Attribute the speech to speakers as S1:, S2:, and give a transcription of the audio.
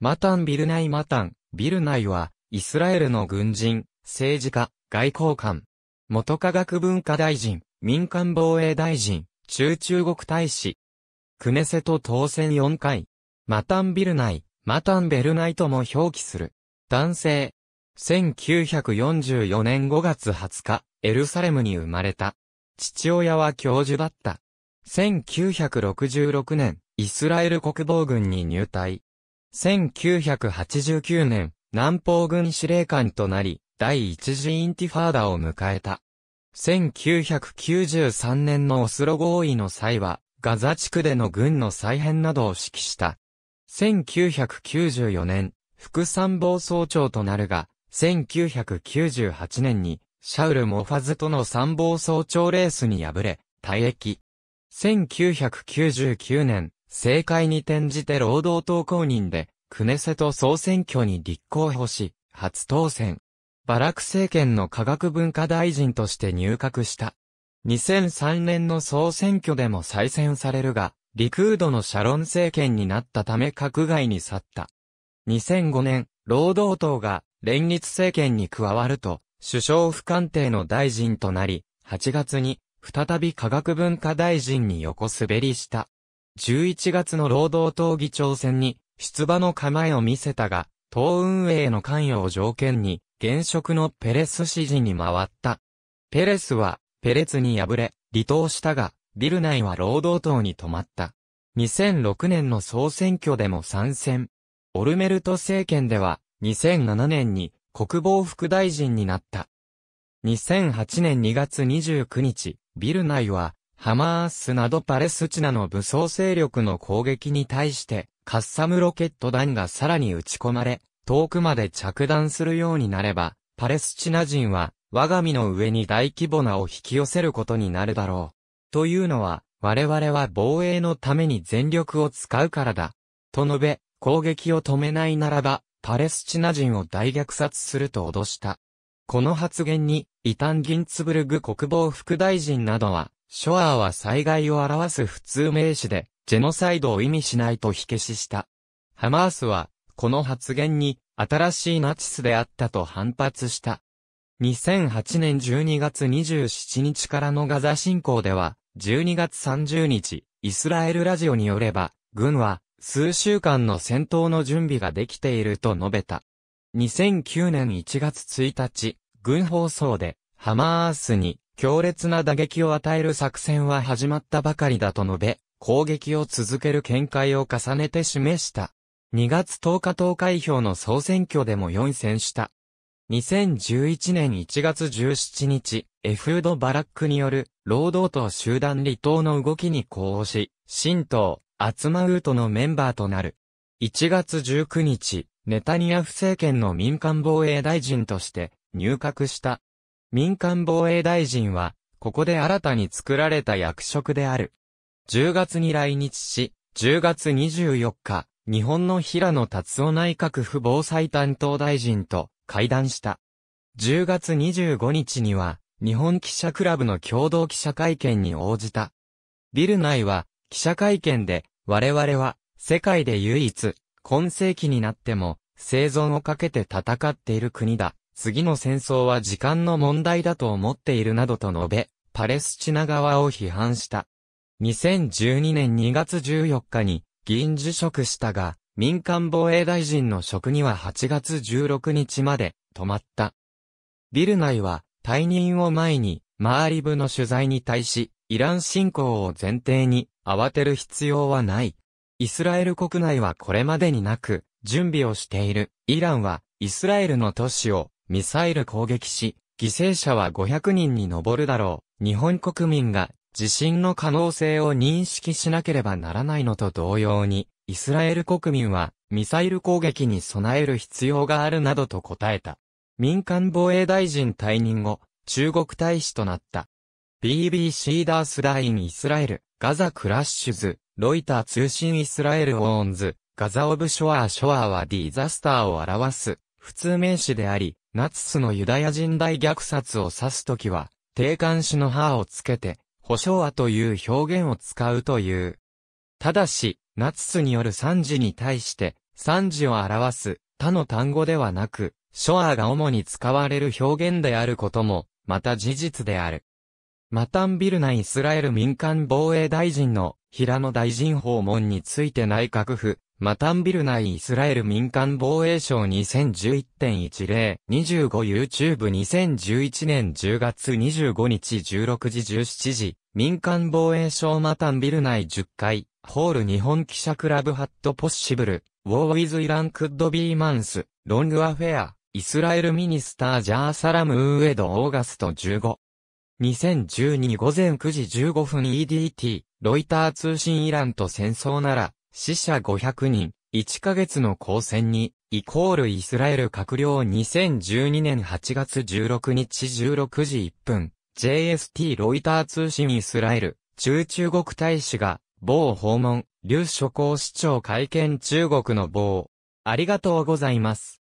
S1: マタン・ビルナイ・マタン、ビルナイは、イスラエルの軍人、政治家、外交官、元科学文化大臣、民間防衛大臣、中中国大使、クネセト当選4回、マタン・ビルナイ、マタン・ベルナイとも表記する、男性、1944年5月20日、エルサレムに生まれた。父親は教授だった。1966年、イスラエル国防軍に入隊。1989年、南方軍司令官となり、第一次インティファーダを迎えた。1993年のオスロ合意の際は、ガザ地区での軍の再編などを指揮した。1994年、副参謀総長となるが、1998年に、シャウル・モファズとの参謀総長レースに敗れ、退役。1999年、政界に転じて労働党公認で、クネセト総選挙に立候補し、初当選。バラク政権の科学文化大臣として入閣した。2003年の総選挙でも再選されるが、リクードのシャロン政権になったため閣外に去った。2005年、労働党が連立政権に加わると、首相府官邸の大臣となり、8月に再び科学文化大臣に横滑りした。11月の労働党議長選に出馬の構えを見せたが、党運営の関与を条件に、現職のペレス支持に回った。ペレスは、ペレツに敗れ、離党したが、ビル内は労働党に止まった。2006年の総選挙でも参戦。オルメルト政権では、2007年に国防副大臣になった。2008年2月29日、ビル内はハマースなどパレスチナの武装勢力の攻撃に対して、カッサムロケット弾がさらに撃ち込まれ、遠くまで着弾するようになれば、パレスチナ人は、我が身の上に大規模なを引き寄せることになるだろう。というのは、我々は防衛のために全力を使うからだ。と述べ、攻撃を止めないならば、パレスチナ人を大虐殺すると脅した。この発言に、イタン・ギンツブルグ国防副大臣などは、ショアーは災害を表す普通名詞で、ジェノサイドを意味しないと火消しした。ハマースは、この発言に、新しいナチスであったと反発した。2008年12月27日からのガザ侵攻では、12月30日、イスラエルラジオによれば、軍は、数週間の戦闘の準備ができていると述べた。2009年1月1日、軍放送で、ハマースに、強烈な打撃を与える作戦は始まったばかりだと述べ、攻撃を続ける見解を重ねて示した。2月10日投開票の総選挙でも4選した。2011年1月17日、エフード・バラックによる労働党集団離党の動きに呼応し、新党、アツマウートのメンバーとなる。1月19日、ネタニヤフ政権の民間防衛大臣として入閣した。民間防衛大臣は、ここで新たに作られた役職である。10月に来日し、10月24日、日本の平野達夫内閣府防災担当大臣と会談した。10月25日には、日本記者クラブの共同記者会見に応じた。ビル内は、記者会見で、我々は、世界で唯一、今世紀になっても、生存をかけて戦っている国だ。次の戦争は時間の問題だと思っているなどと述べ、パレスチナ側を批判した。2012年2月14日に議員辞職したが、民間防衛大臣の職には8月16日まで止まった。ビル内は退任を前に、マーリブの取材に対し、イラン侵攻を前提に慌てる必要はない。イスラエル国内はこれまでになく、準備をしている。イランは、イスラエルの都市をミサイル攻撃し、犠牲者は500人に上るだろう。日本国民が地震の可能性を認識しなければならないのと同様に、イスラエル国民はミサイル攻撃に備える必要があるなどと答えた。民間防衛大臣退任後、中国大使となった。BBC ダースラインイスラエル、ガザクラッシュズ、ロイター通信イスラエルオーンズ、ガザオブショアーショアーはディザスターを表す、普通名詞であり、ナツスのユダヤ人大虐殺を指すときは、定冠詞の歯をつけて、保証話という表現を使うという。ただし、ナツスによる惨事に対して、惨事を表す他の単語ではなく、ショアが主に使われる表現であることも、また事実である。マタンビルナイスラエル民間防衛大臣の平野大臣訪問について内閣府マタンビル内イスラエル民間防衛省2011.10、25YouTube2011 年10月25日16時17時、民間防衛省マタンビル内10階、ホール日本記者クラブハットポッシブル、ウォーウィズイランクッドビーマンス、ロングアフェア、イスラエルミニスタージャーサラムウーエドオーガスト15。2012午前9時15分 EDT、ロイター通信イランと戦争なら、死者500人、1ヶ月の交戦に、イコールイスラエル閣僚2012年8月16日16時1分、JST ロイター通信イスラエル、中中国大使が、某訪問、劉諸公市長会見中国の某。ありがとうございます。